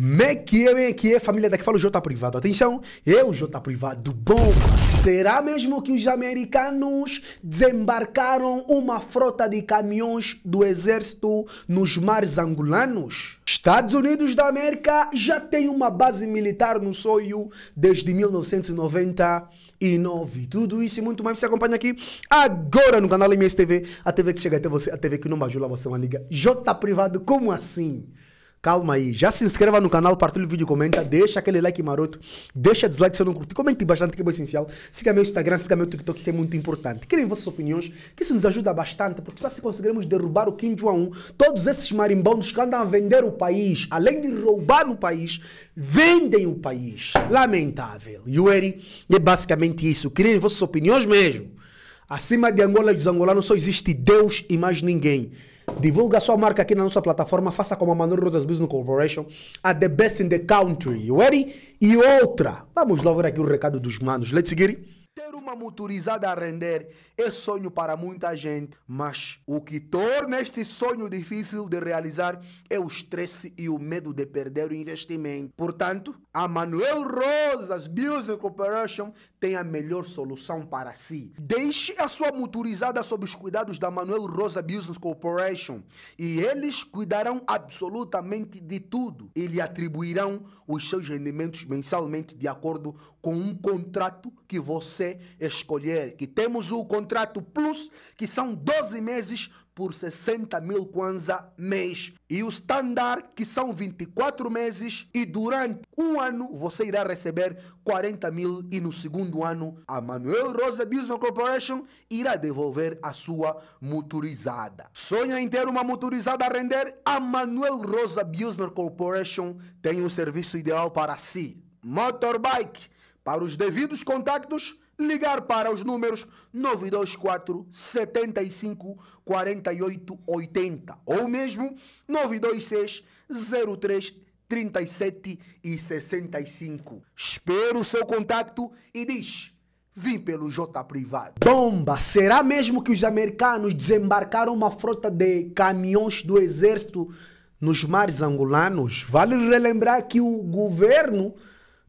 Mequia, mequie, é família daqui fala o J tá privado. Atenção, eu J tá privado. Bom, será mesmo que os americanos desembarcaram uma frota de caminhões do exército nos mares angolanos? Estados Unidos da América já tem uma base militar no soio desde 1999. Tudo isso e muito mais você acompanha aqui agora no canal MSTV, a TV que chega até você, a TV que não bajula você, é uma liga J tá privado, como assim? Calma aí, já se inscreva no canal, partilha o vídeo, comenta, deixa aquele like maroto, deixa dislike se eu não curti, comente bastante que é bem essencial, siga meu Instagram, siga meu TikTok que é muito importante. Querem vossas opiniões, que isso nos ajuda bastante, porque só se conseguirmos derrubar o Kim Jong-un, todos esses marimbondos que andam a vender o país, além de roubar o país, vendem o país. Lamentável. Yueri é basicamente isso, Querem vossas opiniões mesmo. Acima de Angola e dos angolanos só existe Deus e mais ninguém. Divulga sua marca aqui na nossa plataforma. Faça como a Manu Rosas Business Corporation. A The Best in the Country. You ready? E outra. Vamos lá ver aqui o recado dos manos. Let's get it uma motorizada a render é sonho para muita gente, mas o que torna este sonho difícil de realizar é o estresse e o medo de perder o investimento. Portanto, a Manuel Rosas Business Corporation tem a melhor solução para si. Deixe a sua motorizada sob os cuidados da Manuel Rosa Business Corporation e eles cuidarão absolutamente de tudo e lhe atribuirão os seus rendimentos mensalmente de acordo com um contrato que você escolher, que temos o contrato Plus, que são 12 meses por 60 mil kwanza mês. E o Standard, que são 24 meses, e durante um ano você irá receber 40 mil, e no segundo ano a Manuel Rosa Business Corporation irá devolver a sua motorizada. Sonha em ter uma motorizada a render? A Manuel Rosa Business Corporation tem o um serviço ideal para si. Motorbike. Para os devidos contactos, ligar para os números 924 75 48 80 ou mesmo 926 03 37 e 65. Espero o seu contato e diz: Vim pelo J privado. Bomba! Será mesmo que os americanos desembarcaram uma frota de caminhões do exército nos mares angolanos? Vale relembrar que o governo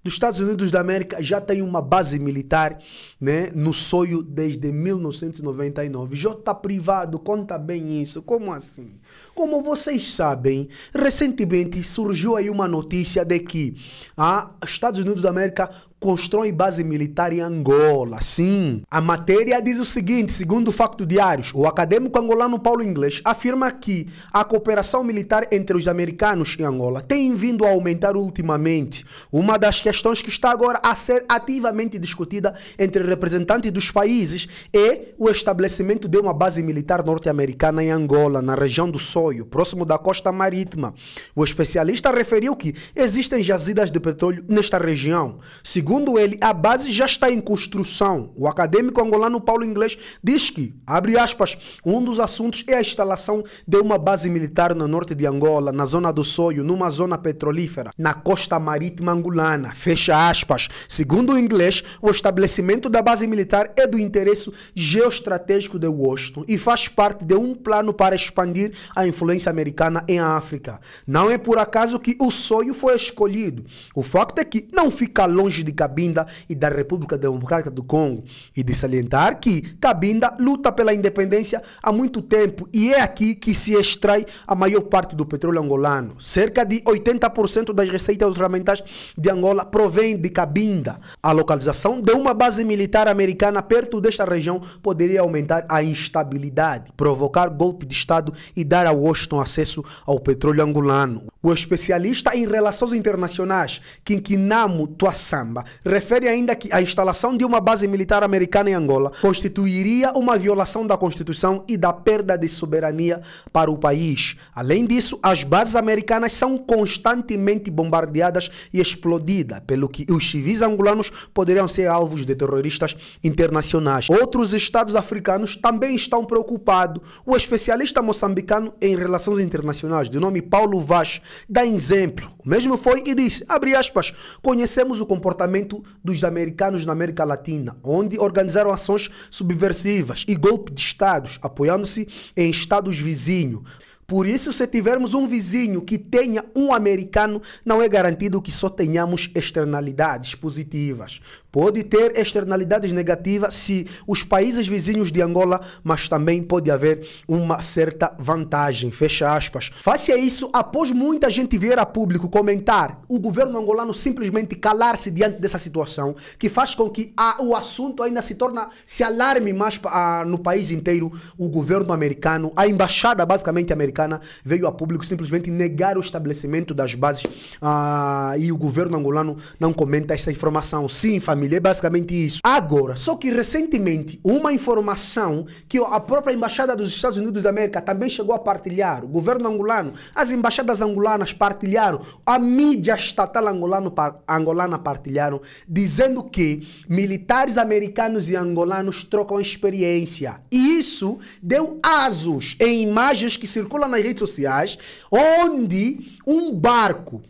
dos Estados Unidos da América já tem uma base militar né, no Soio desde 1999. Já está privado, conta bem isso. Como assim? Como vocês sabem, recentemente surgiu aí uma notícia de que os ah, Estados Unidos da América constrói base militar em Angola. Sim. A matéria diz o seguinte, segundo Facto Diários, o acadêmico angolano Paulo Inglês afirma que a cooperação militar entre os americanos e Angola tem vindo a aumentar ultimamente. Uma das questões que está agora a ser ativamente discutida entre representantes dos países é o estabelecimento de uma base militar norte-americana em Angola, na região do Soio, próximo da costa marítima. O especialista referiu que existem jazidas de petróleo nesta região. Segundo Segundo ele, a base já está em construção. O acadêmico angolano Paulo Inglês diz que, abre aspas, um dos assuntos é a instalação de uma base militar no norte de Angola, na zona do Soio, numa zona petrolífera, na costa marítima angolana. Fecha aspas. Segundo o inglês, o estabelecimento da base militar é do interesse geoestratégico de Washington e faz parte de um plano para expandir a influência americana em África. Não é por acaso que o Soio foi escolhido. O fato é que não fica longe de Cabinda e da República Democrática do Congo e de salientar que Cabinda luta pela independência há muito tempo e é aqui que se extrai a maior parte do petróleo angolano. Cerca de 80% das receitas orçamentais de Angola provém de Cabinda. A localização de uma base militar americana perto desta região poderia aumentar a instabilidade, provocar golpe de Estado e dar a Washington acesso ao petróleo angolano. O especialista em relações internacionais, Kinkinamo Tuassamba, refere ainda que a instalação de uma base militar americana em Angola constituiria uma violação da Constituição e da perda de soberania para o país. Além disso, as bases americanas são constantemente bombardeadas e explodidas, pelo que os civis angolanos poderiam ser alvos de terroristas internacionais. Outros estados africanos também estão preocupados. O especialista moçambicano em relações internacionais, de nome Paulo Vaz, Dá exemplo. O mesmo foi e disse, abre aspas, conhecemos o comportamento dos americanos na América Latina, onde organizaram ações subversivas e golpe de estados, apoiando-se em estados vizinhos. Por isso, se tivermos um vizinho que tenha um americano, não é garantido que só tenhamos externalidades positivas. Pode ter externalidades negativas se os países vizinhos de Angola, mas também pode haver uma certa vantagem. Fecha aspas. Face a isso, após muita gente vir a público comentar, o governo angolano simplesmente calar-se diante dessa situação, que faz com que a, o assunto ainda se torne se alarme mais a, no país inteiro. O governo americano, a embaixada basicamente americana, veio a público simplesmente negar o estabelecimento das bases a, ah, e o governo angolano não comenta essa informação. Sim, família família. É basicamente isso. Agora, só que recentemente, uma informação que a própria Embaixada dos Estados Unidos da América também chegou a partilhar, o governo angolano, as embaixadas angolanas partilharam, a mídia estatal angolano, angolana partilharam, dizendo que militares americanos e angolanos trocam experiência. E isso deu asos em imagens que circulam nas redes sociais, onde um barco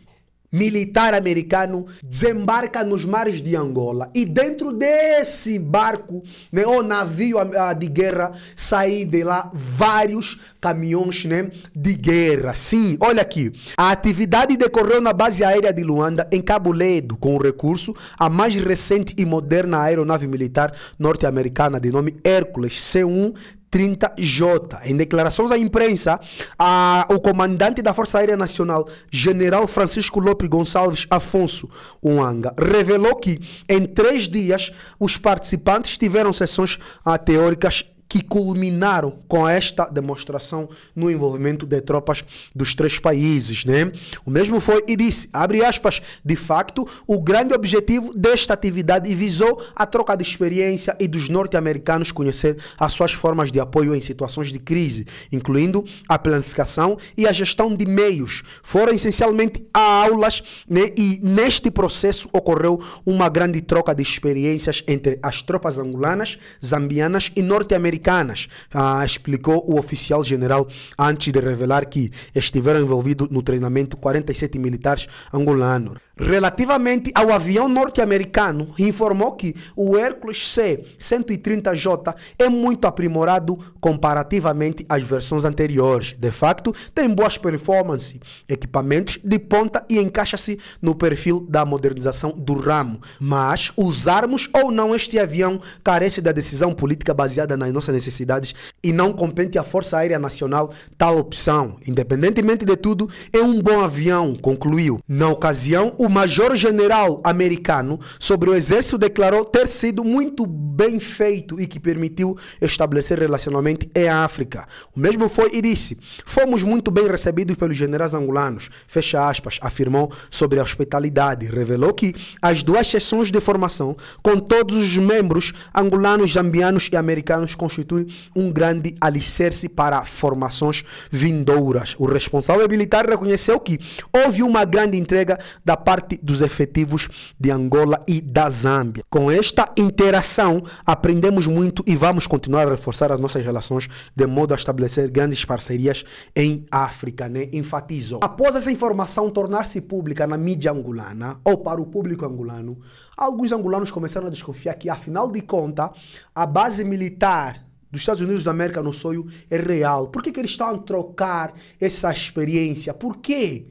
militar americano desembarca nos mares de Angola e dentro desse barco né, ou navio de guerra saem de lá vários caminhões né, de guerra. Sim, olha aqui. A atividade decorreu na base aérea de Luanda, em Cabo Ledo, com o recurso à mais recente e moderna aeronave militar norte-americana de nome Hércules C1 30J. Em declarações à imprensa, a, o comandante da Força Aérea Nacional, General Francisco Lopes Gonçalves Afonso Uanga, revelou que em três dias os participantes tiveram sessões a, teóricas que culminaram com esta demonstração no envolvimento de tropas dos três países, né? O mesmo foi e disse, abre aspas, de facto, o grande objetivo desta atividade visou a troca de experiência e dos norte-americanos conhecer as suas formas de apoio em situações de crise, incluindo a planificação e a gestão de meios. Foram essencialmente aulas né? e neste processo ocorreu uma grande troca de experiências entre as tropas angolanas, zambianas e norte-americanas americanas, ah, explicou o oficial general antes de revelar que estiveram envolvidos no treinamento 47 militares angolanos. Relativamente ao avião norte-americano, informou que o Hercules C-130J é muito aprimorado comparativamente às versões anteriores. De facto, tem boas performances, equipamentos de ponta e encaixa-se no perfil da modernização do ramo. Mas usarmos ou não este avião carece da decisão política baseada nas nossas necessidades e não compete à Força Aérea Nacional tal opção. Independentemente de tudo, é um bom avião, concluiu. Na ocasião, o major-general americano sobre o exército declarou ter sido muito bem feito e que permitiu estabelecer relacionamento em África. O mesmo foi e disse: Fomos muito bem recebidos pelos generais angolanos, fecha aspas, afirmou sobre a hospitalidade. Revelou que as duas sessões de formação, com todos os membros angolanos, zambianos e americanos, constituem um grande alicerce para formações vindouras. O responsável militar reconheceu que houve uma grande entrega da parte parte dos efetivos de Angola e da Zâmbia. Com esta interação, aprendemos muito e vamos continuar a reforçar as nossas relações de modo a estabelecer grandes parcerias em África, né? Enfatizo. Após essa informação tornar-se pública na mídia angolana ou para o público angolano, alguns angolanos começaram a desconfiar que, afinal de contas, a base militar dos Estados Unidos da América no Soio é real. Por que, que eles estão a trocar essa experiência? Por quê?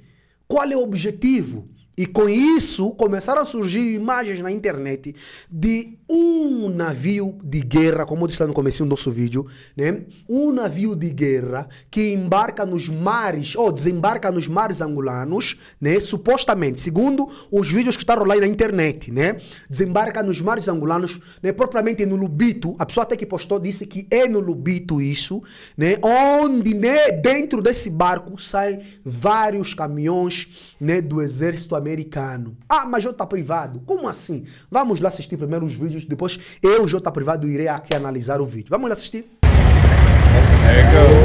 Qual é o objetivo? E com isso começaram a surgir imagens na internet de um navio de guerra, como eu disse lá no começo do nosso vídeo, né? Um navio de guerra que embarca nos mares, ou desembarca nos mares angolanos, né? Supostamente, segundo os vídeos que estavam lá na internet, né? Desembarca nos mares angolanos, né? Propriamente no Lubito, a pessoa até que postou disse que é no Lubito isso, né? Onde, né? Dentro desse barco saem vários caminhões, né? Do exército americano americano. Ah, mas Jota tá privado. Como assim? Vamos lá assistir primeiro os vídeos, depois eu, Jota tá privado, irei aqui analisar o vídeo. Vamos lá assistir? There you go.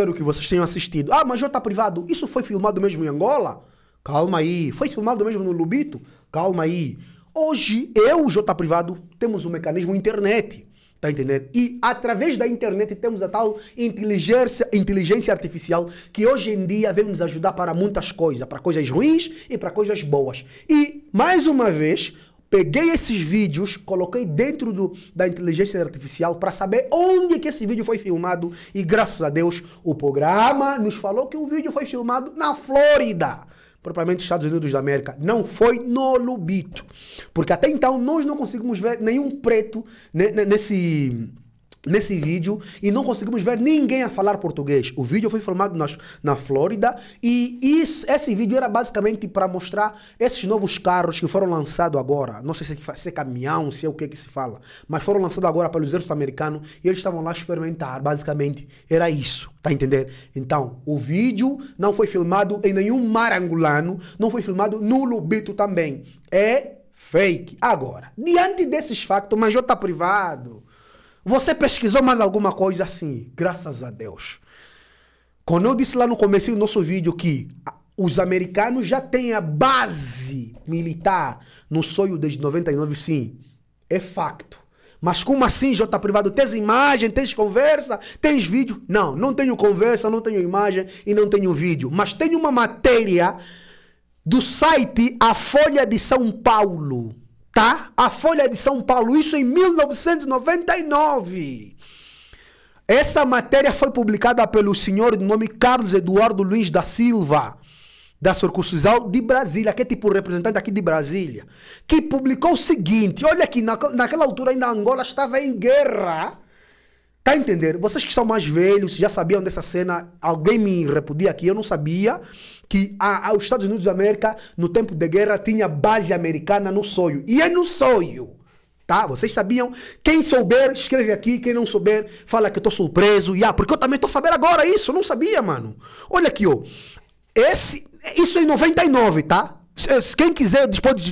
Espero que vocês tenham assistido. Ah, mas já tá privado. Isso foi filmado mesmo em Angola? Calma aí. Foi filmado mesmo no Lubito? Calma aí. Hoje, eu, J tá Privado, temos um mecanismo internet. Tá entendendo? E através da internet temos a tal inteligência, inteligência artificial que hoje em dia vem nos ajudar para muitas coisas, para coisas ruins e para coisas boas. E, mais uma vez, peguei esses vídeos, coloquei dentro do, da inteligência artificial para saber onde é que esse vídeo foi filmado e graças a Deus o programa nos falou que o vídeo foi filmado na Flórida. Propriamente Estados Unidos da América, não foi no Lubito. Porque até então nós não conseguimos ver nenhum preto nesse, nesse vídeo e não conseguimos ver ninguém a falar português. O vídeo foi filmado na, na Flórida e isso, esse vídeo era basicamente para mostrar esses novos carros que foram lançados agora. Não sei se, é se é caminhão, se é o que que se fala, mas foram lançados agora pelo exército americano e eles estavam lá experimentar, basicamente. Era isso, tá entendendo? Então, o vídeo não foi filmado em nenhum mar angolano, não foi filmado no Lubito também. É fake. Agora, diante desses factos, mas já tá privado você pesquisou mais alguma coisa assim? Graças a Deus. Quando eu disse lá no começo do nosso vídeo que os americanos já têm a base militar no sonho desde 99, sim. É facto. Mas como assim, J Privado? Tens imagem, tens conversa, tens vídeo? Não, não tenho conversa, não tenho imagem e não tenho vídeo. Mas tenho uma matéria do site A Folha de São Paulo tá? A Folha de São Paulo, isso em 1999. Essa matéria foi publicada pelo senhor de nome Carlos Eduardo Luiz da Silva, da Circuncisal de Brasília, que é tipo representante aqui de Brasília, que publicou o seguinte: olha aqui, na, naquela altura ainda Angola estava em guerra Tá a entender? Vocês que são mais velhos, já sabiam dessa cena, alguém me repudia aqui, eu não sabia que a, a, os Estados Unidos da América, no tempo de guerra, tinha base americana no sonho. E é no sonho. Tá? Vocês sabiam? Quem souber, escreve aqui. Quem não souber, fala que eu tô surpreso. ah porque eu também tô sabendo agora isso. Eu não sabia, mano. Olha aqui, ó. Esse, isso é em 99, tá? Quem quiser,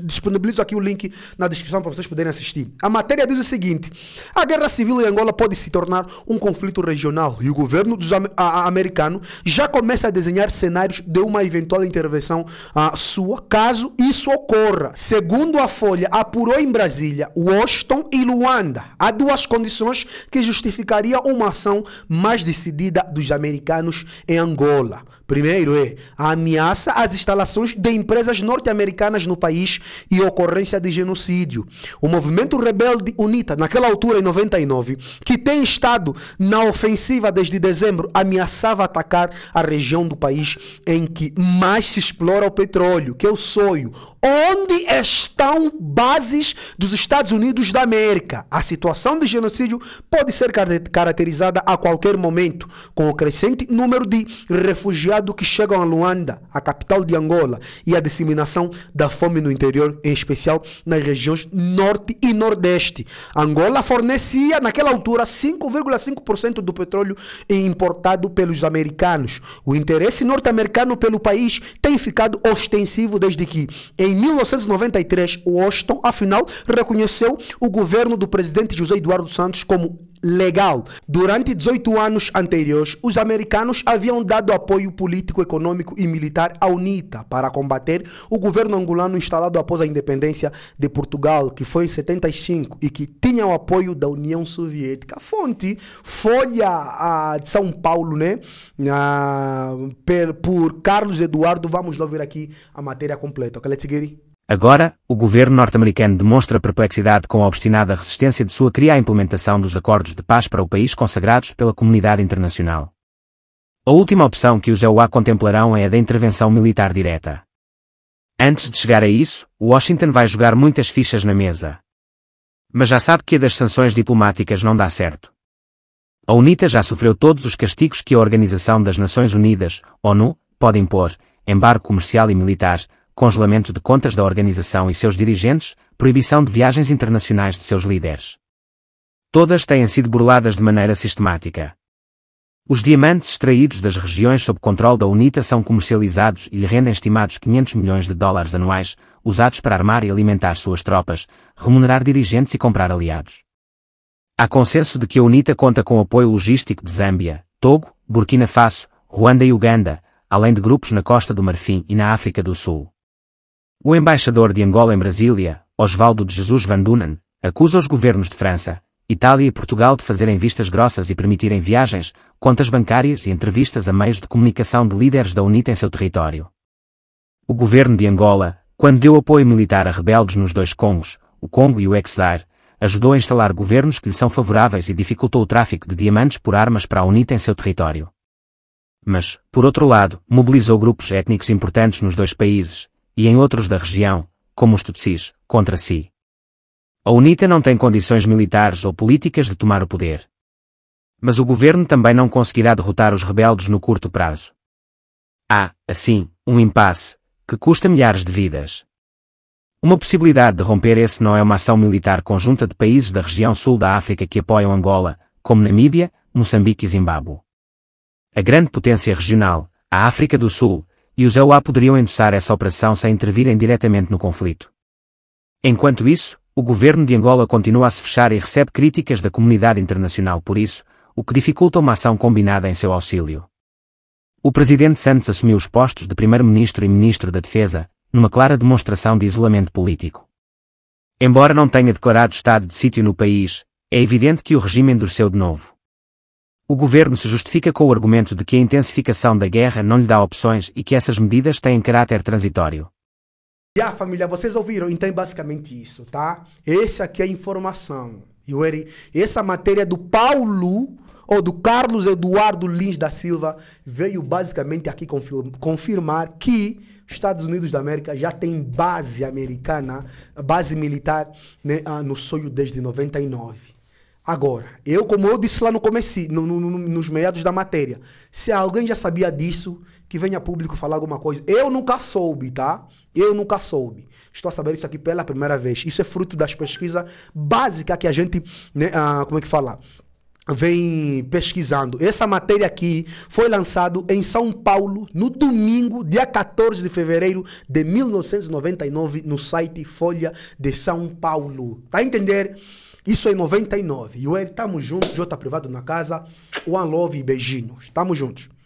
disponibilizo aqui o link na descrição para vocês poderem assistir. A matéria diz o seguinte: a guerra civil em Angola pode se tornar um conflito regional e o governo dos, a, a, americano já começa a desenhar cenários de uma eventual intervenção a, ah, sua, caso isso ocorra. Segundo a Folha, apurou em Brasília, Washington e Luanda. Há duas condições que justificariam uma ação mais decidida dos americanos em Angola. Primeiro é a ameaça às instalações de empresas norte-americanas no país e ocorrência de genocídio. O movimento rebelde UNITA, naquela altura, em 99, que tem estado na ofensiva desde dezembro, ameaçava atacar a região do país em que mais se explora o petróleo, que é o sonho. onde estão bases dos Estados Unidos da América. A situação de genocídio pode ser caracterizada a qualquer momento, com o crescente número de refugiados mercado que chegam a Luanda, a capital de Angola, e a disseminação da fome no interior, em especial nas regiões norte e nordeste. Angola fornecia, naquela altura, 5,5% do petróleo importado pelos americanos. O interesse norte-americano pelo país tem ficado ostensivo desde que, em 1993, Washington, afinal, reconheceu o governo do presidente José Eduardo Santos como legal. Durante 18 anos anteriores, os americanos haviam dado apoio político, econômico e militar à UNITA para combater o governo angolano instalado após a independência de Portugal, que foi em 75 e que tinha o apoio da União Soviética. fonte, Folha a, de São Paulo, né? A, per, por Carlos Eduardo. Vamos lá ver aqui a matéria completa. Ok, let's get it. Agora, o governo norte-americano demonstra perplexidade com a obstinada resistência de sua cria à implementação dos acordos de paz para o país consagrados pela comunidade internacional. A última opção que os EUA contemplarão é a da intervenção militar direta. Antes de chegar a isso, Washington vai jogar muitas fichas na mesa. Mas já sabe que a das sanções diplomáticas não dá certo. A UNITA já sofreu todos os castigos que a Organização das Nações Unidas, ONU, pode impor, embargo comercial e militar, congelamento de contas da organização e seus dirigentes, proibição de viagens internacionais de seus líderes. Todas têm sido burladas de maneira sistemática. Os diamantes extraídos das regiões sob controle da UNITA são comercializados e lhe rendem estimados 500 milhões de dólares anuais, usados para armar e alimentar suas tropas, remunerar dirigentes e comprar aliados. Há consenso de que a UNITA conta com apoio logístico de Zâmbia, Togo, Burkina Faso, Ruanda e Uganda, além de grupos na costa do Marfim e na África do Sul. O embaixador de Angola em Brasília, Osvaldo de Jesus Van Dunen, acusa os governos de França, Itália e Portugal de fazerem vistas grossas e permitirem viagens, contas bancárias e entrevistas a meios de comunicação de líderes da UNITA em seu território. O governo de Angola, quando deu apoio militar a rebeldes nos dois Congos, o Congo e o Exar, ajudou a instalar governos que lhe são favoráveis e dificultou o tráfico de diamantes por armas para a UNITA em seu território. Mas, por outro lado, mobilizou grupos étnicos importantes nos dois países, e em outros da região, como os tutsis, contra si. A UNITA não tem condições militares ou políticas de tomar o poder. Mas o governo também não conseguirá derrotar os rebeldes no curto prazo. Há, assim, um impasse, que custa milhares de vidas. Uma possibilidade de romper esse não é uma ação militar conjunta de países da região sul da África que apoiam Angola, como Namíbia, Moçambique e Zimbábue. A grande potência regional, a África do Sul, e os EUA poderiam endossar essa operação sem intervirem diretamente no conflito. Enquanto isso, o governo de Angola continua a se fechar e recebe críticas da comunidade internacional por isso, o que dificulta uma ação combinada em seu auxílio. O presidente Santos assumiu os postos de primeiro-ministro e ministro da Defesa, numa clara demonstração de isolamento político. Embora não tenha declarado estado de sítio no país, é evidente que o regime endureceu de novo. O governo se justifica com o argumento de que a intensificação da guerra não lhe dá opções e que essas medidas têm caráter transitório. Já, família, vocês ouviram? Então é basicamente isso, tá? Essa aqui é a informação. Yuri, essa matéria é do Paulo, ou do Carlos Eduardo Lins da Silva, veio basicamente aqui confirmar que Estados Unidos da América já tem base americana, base militar né, ah, no Soio desde 99. Agora, eu, como eu disse lá no começo, no, no, no, nos meados da matéria, se alguém já sabia disso, que venha público falar alguma coisa. Eu nunca soube, tá? Eu nunca soube. Estou a saber isso aqui pela primeira vez. Isso é fruto das pesquisas básicas que a gente, né, ah, como é que fala? Vem pesquisando. Essa matéria aqui foi lançado em São Paulo no domingo, dia 14 de fevereiro de 1999, no site Folha de São Paulo. Tá a entender? Isso é 99. E o Eric, tamo junto, Jota tá Privado na casa. One love e beijinhos. Tamo juntos.